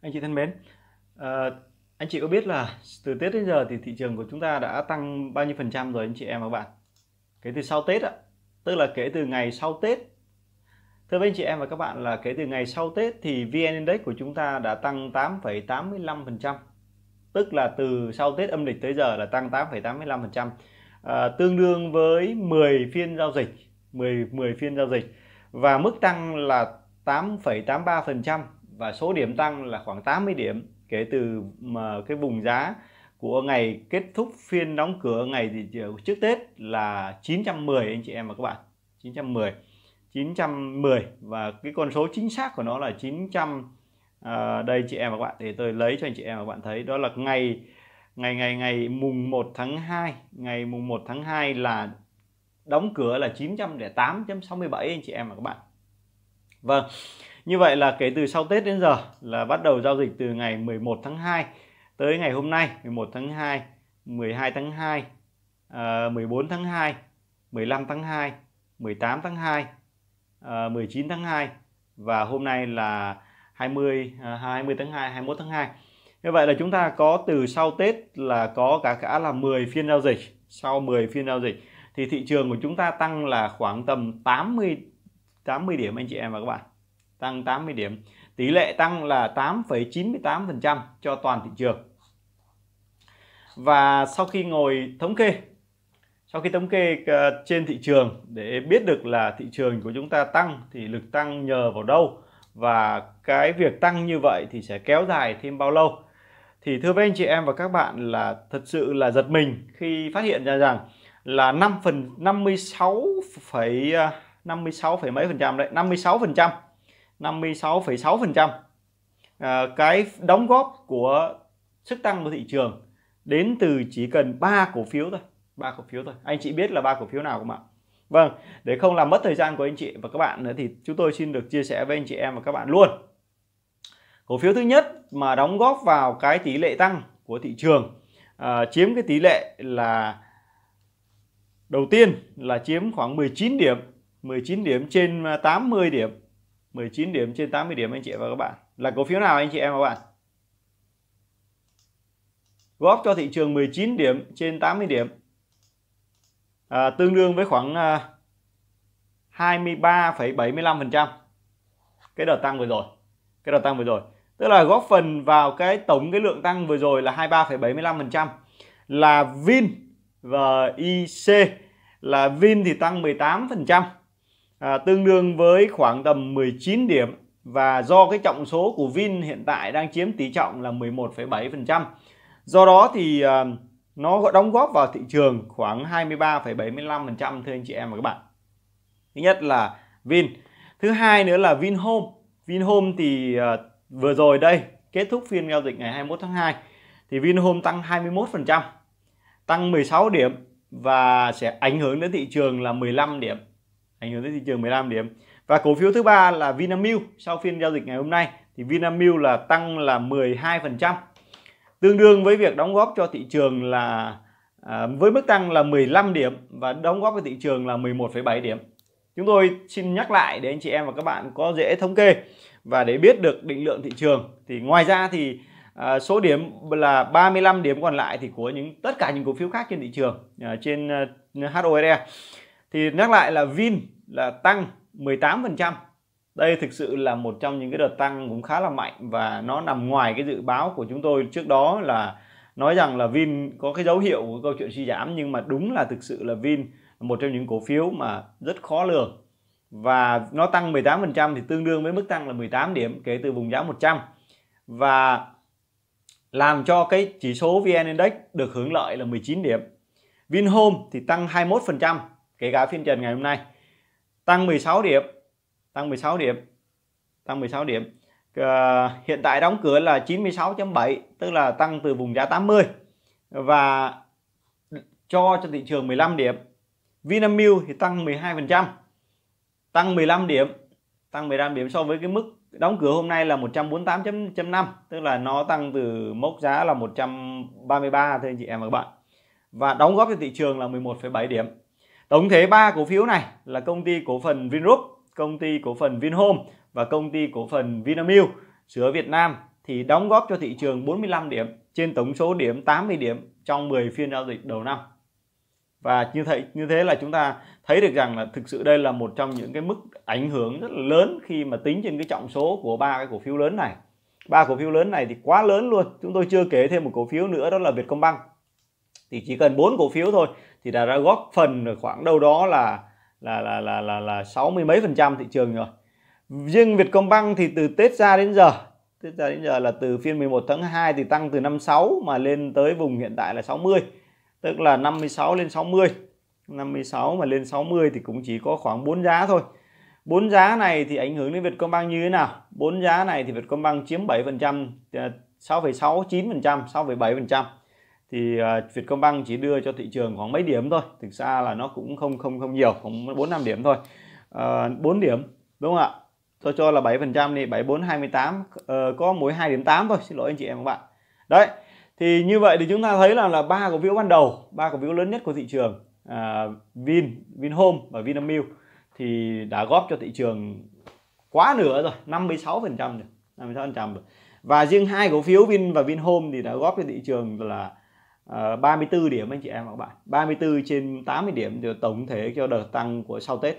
anh chị thân mến à, anh chị có biết là từ Tết đến giờ thì thị trường của chúng ta đã tăng bao nhiêu phần trăm rồi anh chị em và các bạn kể từ sau Tết ạ tức là kể từ ngày sau Tết Thưa với anh chị em và các bạn là kể từ ngày sau Tết thì VN Index của chúng ta đã tăng 8,85% tức là từ sau Tết âm lịch tới giờ là tăng 8,85% à, ờ, tương đương với 10 phiên giao dịch 10, 10 phiên giao dịch và mức tăng là 8,83% và số điểm tăng là khoảng 80 điểm kể từ mà cái vùng giá của ngày kết thúc phiên đóng cửa ngày thì trước Tết là 910 anh chị em và các bạn 910 910 và cái con số chính xác của nó là 900 à, đây chị em và các bạn để tôi lấy cho anh chị em và các bạn thấy đó là ngày ngày ngày ngày mùng 1 tháng 2 ngày mùng 1 tháng 2 là đóng cửa là 908.67 anh chị em và các bạn vâng như vậy là kể từ sau Tết đến giờ là bắt đầu giao dịch từ ngày 11 tháng 2 tới ngày hôm nay 11 tháng 2, 12 tháng 2, à, 14 tháng 2, 15 tháng 2, 18 tháng 2, à, 19 tháng 2 và hôm nay là 20 à, 20 tháng 2, 21 tháng 2. Như vậy là chúng ta có từ sau Tết là có cả cả là 10 phiên giao dịch, sau 10 phiên giao dịch thì thị trường của chúng ta tăng là khoảng tầm 80 80 điểm anh chị em và các bạn tăng 80 điểm. Tỷ lệ tăng là 8,98% cho toàn thị trường. Và sau khi ngồi thống kê, sau khi thống kê ờ, trên thị trường để biết được là thị trường của chúng ta tăng thì lực tăng nhờ vào đâu và cái việc tăng như vậy thì sẽ kéo dài thêm bao lâu. Thì thưa với anh chị em và các bạn là thật sự là giật mình khi phát hiện ra rằng là 5 phần 56, 56, ờ, mấy phần trăm đấy, 56 phần trăm 56,6%. À, cái đóng góp của sức tăng của thị trường đến từ chỉ cần 3 cổ phiếu thôi, 3 cổ phiếu thôi. Anh chị biết là ba cổ phiếu nào không ạ? Vâng, để không làm mất thời gian của anh chị và các bạn nữa thì chúng tôi xin được chia sẻ với anh chị em và các bạn luôn. Cổ phiếu thứ nhất mà đóng góp vào cái tỷ lệ tăng của thị trường à, chiếm cái tỷ lệ là đầu tiên là chiếm khoảng 19 điểm, 19 điểm trên 80 điểm 19 điểm trên 80 điểm anh chị và các bạn là cổ phiếu nào anh chị em và các bạn góp cho thị trường 19 điểm trên 80 điểm à, tương đương với khoảng à, 23,75% cái đợt tăng vừa rồi cái đợt tăng vừa rồi tức là góp phần vào cái tổng cái lượng tăng vừa rồi là 23,75% là Vin và IC là Vin thì tăng 18% à, tương đương với khoảng tầm 19 điểm và do cái trọng số của Vin hiện tại đang chiếm tỷ trọng là 11,7%. Do đó thì à, nó đóng góp vào thị trường khoảng 23,75% thưa anh chị em và các bạn. Thứ nhất là Vin, thứ hai nữa là Vinhome. Vinhome thì à, vừa rồi đây kết thúc phiên giao dịch ngày 21 tháng 2 thì Vinhome tăng 21%, tăng 16 điểm và sẽ ảnh hưởng đến thị trường là 15 điểm ảnh hưởng tới thị trường 15 điểm và cổ phiếu thứ ba là Vinamilk sau phiên giao dịch ngày hôm nay thì Vinamilk là tăng là 12% tương đương với việc đóng góp cho thị trường là à, với mức tăng là 15 điểm và đóng góp cho thị trường là 11,7 điểm chúng tôi xin nhắc lại để anh chị em và các bạn có dễ thống kê và để biết được định lượng thị trường thì ngoài ra thì à, số điểm là 35 điểm còn lại thì của những tất cả những cổ phiếu khác trên thị trường à, trên à, HORE thì nhắc lại là Vin là tăng 18% đây thực sự là một trong những cái đợt tăng cũng khá là mạnh và nó nằm ngoài cái dự báo của chúng tôi trước đó là nói rằng là Vin có cái dấu hiệu của câu chuyện suy giảm nhưng mà đúng là thực sự là Vin một trong những cổ phiếu mà rất khó lường và nó tăng 18% thì tương đương với mức tăng là 18 điểm kể từ vùng giá 100 và làm cho cái chỉ số VN Index được hưởng lợi là 19 điểm. Vinhome thì tăng 21%, kể cả phiên trần ngày hôm nay tăng 16 điểm tăng 16 điểm tăng 16 điểm à, hiện tại đóng cửa là 96.7 tức là tăng từ vùng giá 80 và cho cho thị trường 15 điểm Vinamilk thì tăng 12% tăng 15 điểm tăng 15 điểm so với cái mức đóng cửa hôm nay là 148.5 tức là nó tăng từ mốc giá là 133 thôi anh chị em và các bạn và đóng góp cho thị trường là 11,7 điểm Tổng thể ba cổ phiếu này là công ty cổ phần Vingroup, công ty cổ phần Vinhome và công ty cổ phần Vinamilk sữa Việt Nam thì đóng góp cho thị trường 45 điểm trên tổng số điểm 80 điểm trong 10 phiên giao dịch đầu năm. Và như thế như thế là chúng ta thấy được rằng là thực sự đây là một trong những cái mức ảnh hưởng rất là lớn khi mà tính trên cái trọng số của ba cái cổ phiếu lớn này. Ba cổ phiếu lớn này thì quá lớn luôn. Chúng tôi chưa kể thêm một cổ phiếu nữa đó là Vietcombank thì chỉ cần bốn cổ phiếu thôi thì đã đã góp phần ở khoảng đâu đó là là là là là là sáu mươi mấy phần trăm thị trường rồi riêng Vietcombank thì từ Tết ra đến giờ Tết ra đến giờ là từ phiên 11 tháng 2 thì tăng từ 56 mà lên tới vùng hiện tại là 60 tức là 56 lên 60 56 mà lên 60 thì cũng chỉ có khoảng 4 giá thôi bốn giá này thì ảnh hưởng đến Vietcombank như thế nào bốn giá này thì Vietcombank chiếm 7 6,69 6,7 thì à, Vietcombank chỉ đưa cho thị trường khoảng mấy điểm thôi thực ra là nó cũng không không không nhiều khoảng bốn năm điểm thôi à, điểm đúng không ạ tôi cho là 7 phần trăm thì hai mươi tám ờ, có mỗi hai điểm tám thôi xin lỗi anh chị em các bạn đấy thì như vậy thì chúng ta thấy là là ba cổ phiếu ban đầu ba cổ phiếu lớn nhất của thị trường uh, Vin Vinhome và Vinamilk thì đã góp cho thị trường quá nửa rồi 56 phần trăm rồi 56 phần trăm rồi và riêng hai cổ phiếu Vin và Vinhome thì đã góp cho thị trường là 34 ờ, điểm anh chị em và các bạn 34 trên 80 điểm thì tổng thể cho đợt tăng của sau Tết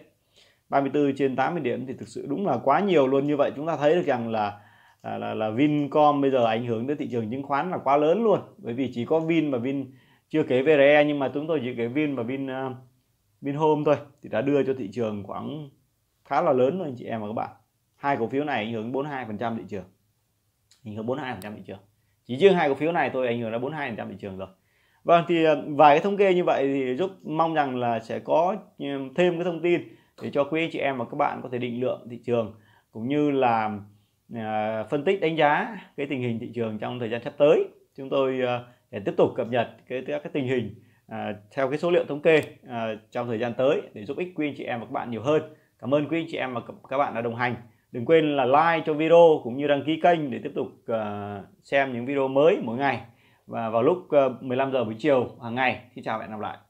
34 trên 80 điểm thì thực sự đúng là quá nhiều luôn như vậy chúng ta thấy được rằng là là, là, là Vincom bây giờ ảnh hưởng đến thị trường chứng khoán là quá lớn luôn bởi vì chỉ có Vin và Vin chưa kể VRE nhưng mà chúng tôi chỉ kể Vin và Vin uh, Vinhome thôi thì đã đưa cho thị trường khoảng khá là lớn rồi anh chị em và các bạn hai cổ phiếu này ảnh hưởng 42% thị trường ảnh hưởng 42% thị trường chỉ riêng hai cổ phiếu này tôi ảnh hưởng đã 42% thị trường rồi Vâng thì ờ, vài cái thống kê như vậy thì giúp mong rằng là sẽ có ừ, thêm cái thông tin để cho quý anh chị em và các bạn có thể định lượng thị trường cũng như là ờ, phân tích đánh giá cái tình hình thị trường trong thời gian sắp tới. Chúng tôi ờ, sẽ tiếp tục cập nhật cái các cái tình hình theo cái số liệu thống kê trong thời gian tới để giúp ích quý anh chị em và các bạn nhiều hơn. Cảm ơn quý anh chị em và các bạn đã đồng hành. Đừng quên là like cho video cũng như đăng ký kênh để tiếp tục xem những video mới mỗi ngày và vào lúc 15 ờ, giờ buổi chiều hàng ngày. Xin chào và hẹn gặp lại.